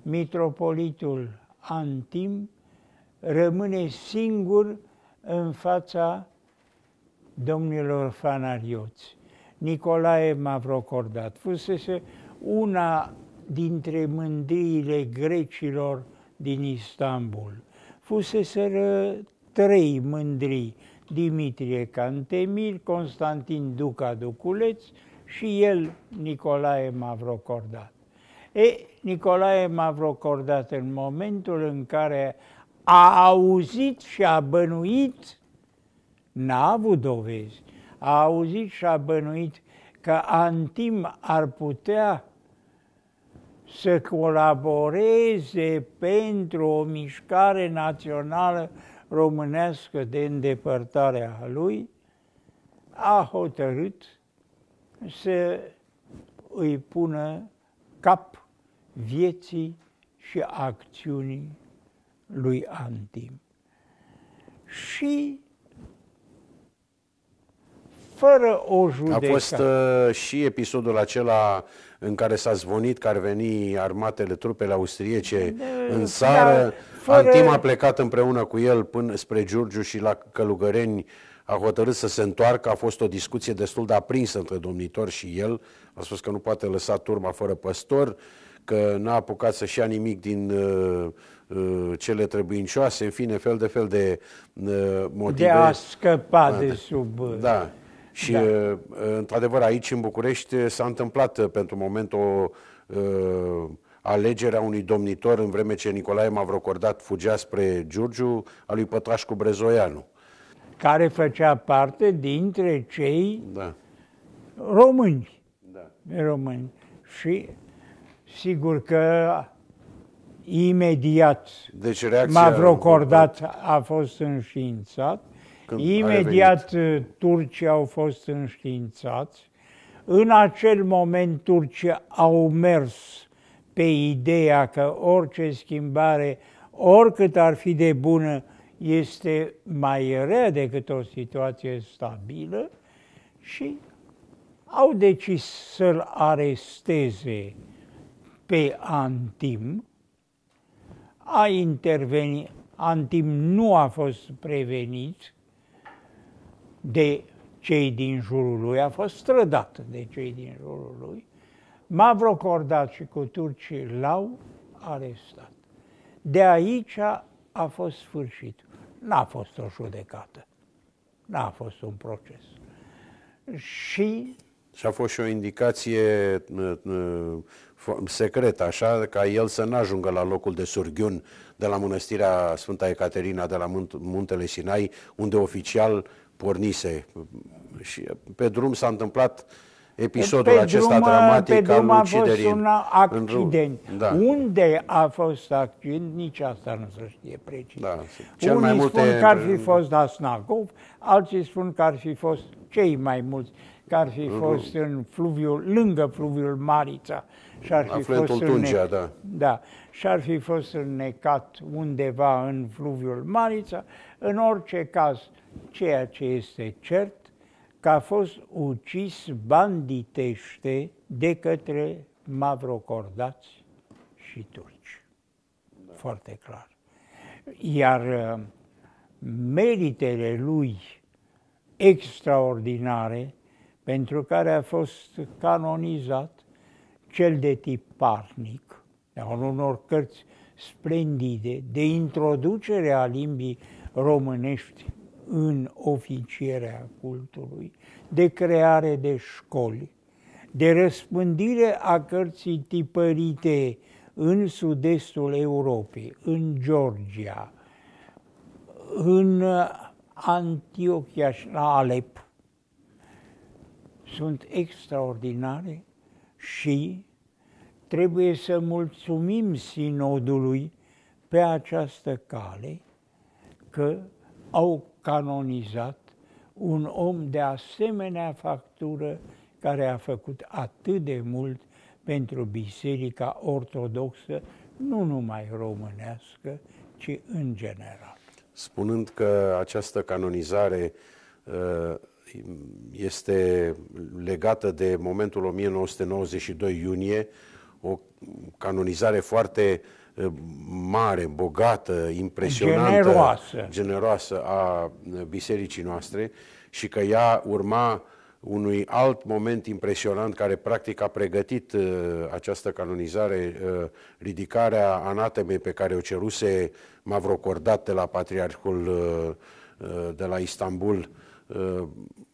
mitropolitul Antim, rămâne singur în fața domnilor fanarioți. Nicolae Mavrocordat fusese una dintre mândriile grecilor din Istanbul. Fuseseră trei mândrii Dimitrie Cantemir, Constantin Duca Duculeț și el, Nicolae Mavrocordat. E, Nicolae Mavrocordat, în momentul în care a auzit și a bănuit, n-a avut dovezi, a auzit și a bănuit că Antim ar putea să colaboreze pentru o mișcare națională românească de îndepărtare a lui, a hotărât să îi pună cap vieții și acțiunii lui Antim. Și fără o judecată. A fost uh, și episodul acela în care s-a zvonit că ar veni armatele, trupele austriece de, în țară. Fără... Antim a plecat împreună cu el până spre Giurgiu și la Călugăreni a hotărât să se întoarcă. A fost o discuție destul de aprinsă între domnitor și el. A spus că nu poate lăsa turma fără păstor, că n-a apucat să-și ia nimic din uh, uh, cele trebuincioase, în fine, fel de fel de uh, motive. De a scăpa da. de da. sub... Uh, da. Și, da. Uh, într-adevăr, aici, în București, s-a întâmplat uh, pentru moment o... Uh, alegerea unui domnitor în vreme ce Nicolae Mavrocordat fugea spre Giurgiu, a lui Pătrașcu Brezoianu. Care făcea parte dintre cei da. români. Da. Români. Și sigur că imediat deci Mavrocordat a, a fost înștiințat, Când imediat turcii au fost înștiințați, în acel moment turcii au mers pe ideea că orice schimbare, oricât ar fi de bună, este mai rea decât o situație stabilă și au decis să-l aresteze pe Antim. A intervenit, Antim nu a fost prevenit de cei din jurul lui, a fost strădat de cei din jurul lui Mavrocordat și cu turcii l-au arestat. De aici a fost sfârșit. N-a fost o judecată. N-a fost un proces. Și... Și a fost și o indicație uh, uh, secretă, așa, ca el să nu ajungă la locul de surghiun de la mănăstirea Sfânta Ecaterina de la Muntele Sinai, unde oficial pornise. Și pe drum s-a întâmplat episodul pe acesta drum, dramatic pe drum al uciderii. a fost un accident. Da. Unde a fost accident, nici asta nu se știe precis. Da. Cel Unii mai multe... spun că ar fi fost Snagov, alții spun că ar fi fost cei mai mulți, că ar fi mm fost în fluviul, lângă fluviul Marița și ar fi Afluentul fost Tungea, în... da. da. Și ar fi fost înnecat undeva în fluviul Marița. În orice caz, ceea ce este cert că a fost ucis banditește de către mavrocordați și turci. Da. Foarte clar. Iar uh, meritele lui extraordinare, pentru care a fost canonizat cel de tip parnic, al unor cărți splendide, de introducere a limbii românești în oficierea cultului, de creare de școli, de răspândire a cărții tipărite în sud-estul Europei, în Georgia, în Antiochia și la Alep. Sunt extraordinare și trebuie să mulțumim sinodului pe această cale că au canonizat un om de asemenea factură care a făcut atât de mult pentru Biserica Ortodoxă, nu numai românească, ci în general. Spunând că această canonizare uh, este legată de momentul 1992 iunie, o canonizare foarte mare, bogată, impresionantă, generoasă, generoasă a uh, bisericii noastre și că ea urma unui alt moment impresionant care practic a pregătit uh, această canonizare, uh, ridicarea anatemei pe care o ceruse Mavrocordat de la Patriarhul uh, uh, de la Istanbul uh,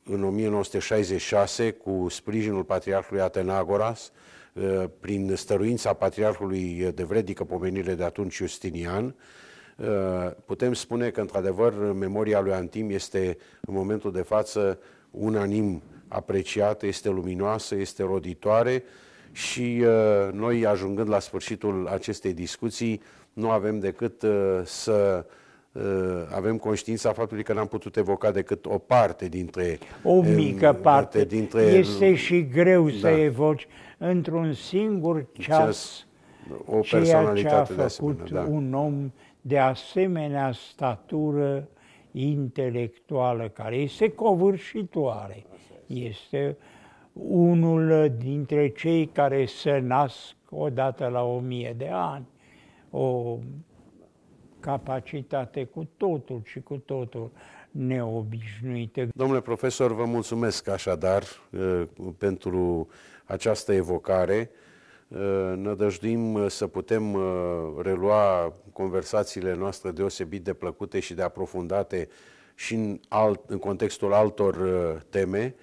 în 1966 cu sprijinul Patriarhului Atenagoras, uh, Eh, prin stăruința Patriarhului de Vredică, pomenire de atunci Justinian, eh, putem spune că, într-adevăr, memoria lui Antim este, în momentul de față, unanim apreciată, este luminoasă, este roditoare și eh, noi, ajungând la sfârșitul acestei discuții, nu avem decât să avem conștiința faptului că n-am putut evoca decât o parte dintre... O mică parte. Dintre, este și greu da. să evoci într-un singur deci ceas, o ceea ce a făcut asemenea, da. un om de asemenea statură intelectuală, care este covârșitoare. Este unul dintre cei care se nasc odată la o mie de ani. O capacitate cu totul și cu totul neobișnuită. Domnule profesor, vă mulțumesc așadar eh, pentru această evocare. Uh, Nădăjduim uh, să putem uh, relua conversațiile noastre deosebit de plăcute și de aprofundate și în, alt, în contextul altor teme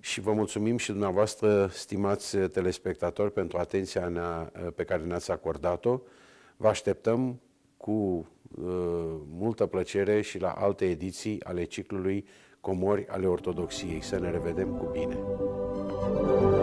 și vă mulțumim și dumneavoastră, stimați telespectatori, pentru atenția pe care ne-ați acordat-o. Vă așteptăm cu uh, multă plăcere și la alte ediții ale ciclului Comori ale Ortodoxiei. Să ne revedem cu bine!